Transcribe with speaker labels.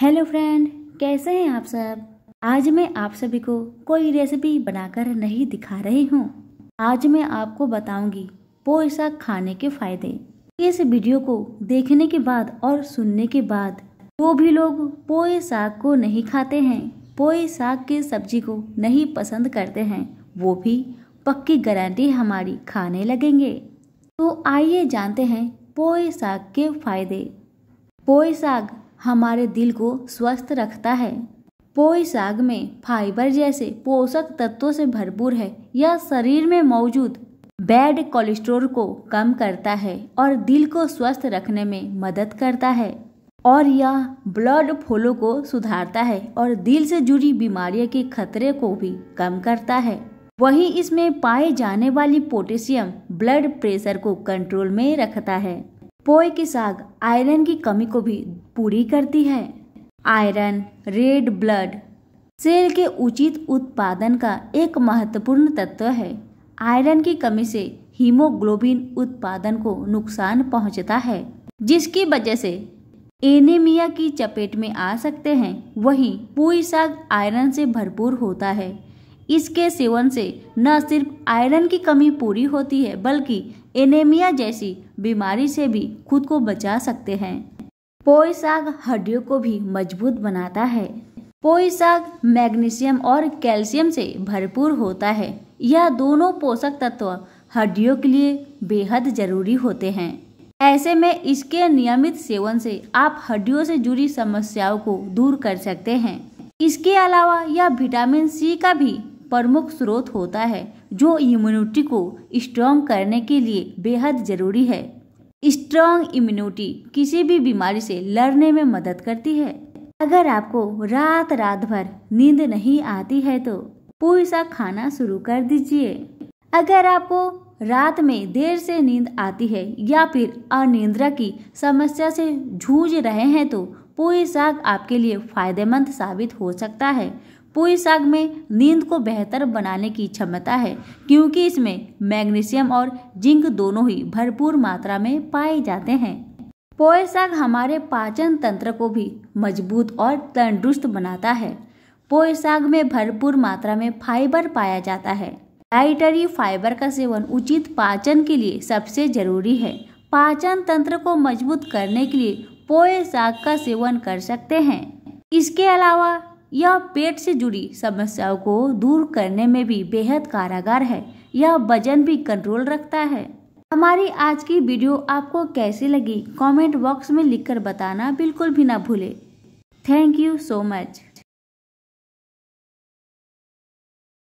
Speaker 1: hello friend कैसे हैं आप सब आज मैं आप सभी को कोई रेसिपी बनाकर नहीं दिखा रही हूँ आज मैं आपको बताऊंगी पोई साग खाने के फायदे इस वीडियो को देखने के बाद और सुनने के बाद जो भी लोग पोए साग को नहीं खाते हैं पोए साग की सब्जी को नहीं पसंद करते हैं वो भी पक्की गारंटी हमारी खाने लगेंगे तो आइए जानते हैं पोए साग के फायदे पोए साग हमारे दिल को स्वस्थ रखता है पोई साग में फाइबर जैसे पोषक तत्वों से भरपूर है यह शरीर में मौजूद बैड कोलेस्ट्रोल को कम करता है और दिल को स्वस्थ रखने में मदद करता है और यह ब्लड फ्लो को सुधारता है और दिल से जुड़ी बीमारियों के खतरे को भी कम करता है वहीं इसमें पाए जाने वाली पोटेशियम ब्लड प्रेशर को कंट्रोल में रखता है पोए की साग आयरन की कमी को भी पूरी करती है आयरन रेड ब्लड सेल के उचित उत्पादन का एक महत्वपूर्ण तत्व है आयरन की कमी से हीमोग्लोबिन उत्पादन को नुकसान पहुंचता है जिसकी वजह से एनेमिया की चपेट में आ सकते हैं वहीं पूरी साग आयरन से भरपूर होता है इसके सेवन से न सिर्फ आयरन की कमी पूरी होती है बल्कि एनेमिया जैसी बीमारी से भी खुद को बचा सकते हैं पोई साग हड्डियों को भी मजबूत बनाता है पोई साग मैग्नीशियम और कैल्शियम से भरपूर होता है यह दोनों पोषक तत्व हड्डियों के लिए बेहद जरूरी होते हैं ऐसे में इसके नियमित सेवन से आप हड्डियों से जुड़ी समस्याओं को दूर कर सकते हैं इसके अलावा यह विटामिन सी का भी प्रमुख स्रोत होता है जो इम्यूनिटी को स्ट्रॉन्ग करने के लिए बेहद ज़रूरी है स्ट्रॉन्ग इम्यूनिटी किसी भी बीमारी से लड़ने में मदद करती है अगर आपको रात रात भर नींद नहीं आती है तो पूरी सा खाना शुरू कर दीजिए अगर आपको रात में देर से नींद आती है या फिर अनिंद्रा की समस्या से जूझ रहे हैं तो पोई साग आपके लिए फायदेमंद साबित हो सकता है पोई साग में नींद को बेहतर बनाने की क्षमता है क्योंकि इसमें मैग्नीशियम और जिंक दोनों ही भरपूर मात्रा में पाए जाते हैं पोए साग हमारे पाचन तंत्र को भी मजबूत और तंदुरुस्त बनाता है पोए साग में भरपूर मात्रा में फाइबर पाया जाता है डाइटरी फाइबर का सेवन उचित पाचन के लिए सबसे जरूरी है पाचन तंत्र को मजबूत करने के लिए पोए साग का सेवन कर सकते हैं इसके अलावा यह पेट से जुड़ी समस्याओं को दूर करने में भी बेहद कारागार है यह वजन भी कंट्रोल रखता है हमारी आज की वीडियो आपको कैसी लगी कमेंट बॉक्स में लिखकर बताना बिल्कुल भी ना भूले थैंक यू सो मच